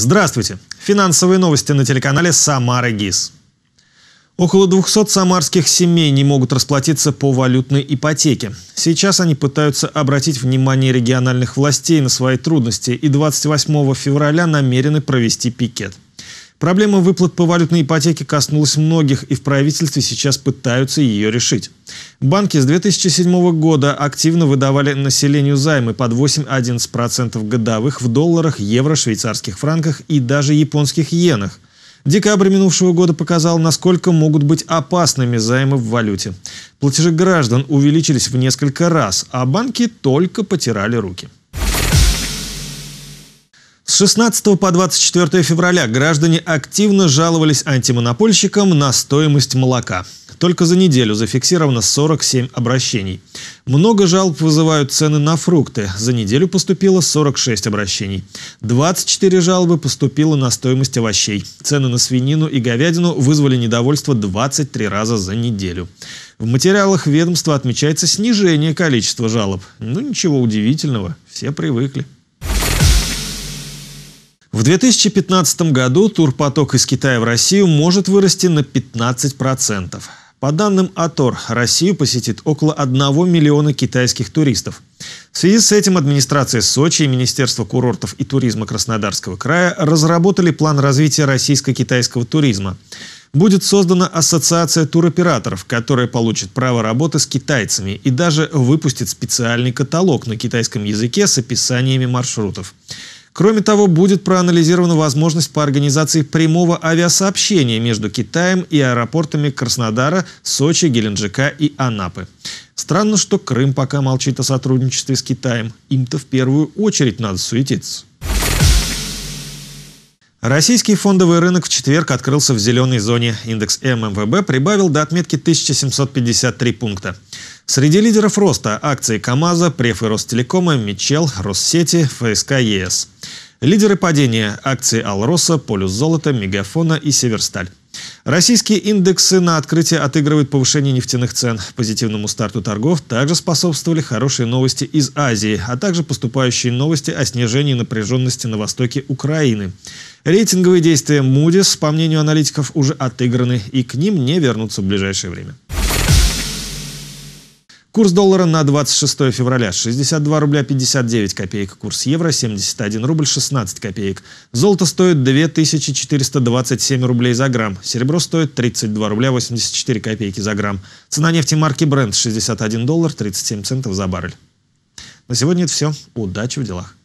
Здравствуйте! Финансовые новости на телеканале «Самара ГИС». Около 200 самарских семей не могут расплатиться по валютной ипотеке. Сейчас они пытаются обратить внимание региональных властей на свои трудности и 28 февраля намерены провести пикет. Проблема выплат по валютной ипотеке коснулась многих, и в правительстве сейчас пытаются ее решить. Банки с 2007 года активно выдавали населению займы под 8-11% годовых в долларах, евро, швейцарских франках и даже японских иенах. Декабрь минувшего года показал, насколько могут быть опасными займы в валюте. Платежи граждан увеличились в несколько раз, а банки только потирали руки. С 16 по 24 февраля граждане активно жаловались антимонопольщикам на стоимость молока. Только за неделю зафиксировано 47 обращений. Много жалоб вызывают цены на фрукты. За неделю поступило 46 обращений. 24 жалобы поступило на стоимость овощей. Цены на свинину и говядину вызвали недовольство 23 раза за неделю. В материалах ведомства отмечается снижение количества жалоб. Ну ничего удивительного, все привыкли. В 2015 году турпоток из Китая в Россию может вырасти на 15%. По данным АТОР, Россию посетит около 1 миллиона китайских туристов. В связи с этим администрация Сочи и Министерство курортов и туризма Краснодарского края разработали план развития российско-китайского туризма. Будет создана ассоциация туроператоров, которая получит право работы с китайцами и даже выпустит специальный каталог на китайском языке с описаниями маршрутов. Кроме того, будет проанализирована возможность по организации прямого авиасообщения между Китаем и аэропортами Краснодара, Сочи, Геленджика и Анапы. Странно, что Крым пока молчит о сотрудничестве с Китаем. Им-то в первую очередь надо суетиться. Российский фондовый рынок в четверг открылся в зеленой зоне. Индекс ММВБ прибавил до отметки 1753 пункта. Среди лидеров роста акции КАМАЗа, Преф и Ростелекома, Мичел, Россети, ФСК ЕС. Лидеры падения – акции Алроса, Полюс Золота, Мегафона и Северсталь. Российские индексы на открытие отыгрывают повышение нефтяных цен. Позитивному старту торгов также способствовали хорошие новости из Азии, а также поступающие новости о снижении напряженности на востоке Украины. Рейтинговые действия Moody's, по мнению аналитиков, уже отыграны и к ним не вернутся в ближайшее время. Курс доллара на 26 февраля 62 рубля 59 копеек, курс евро 71 рубль 16 копеек. Золото стоит 2427 рублей за грамм, серебро стоит 32 рубля 84 копейки за грамм. Цена нефти марки Brent 61 доллар 37 центов за баррель. На сегодня это все. Удачи в делах.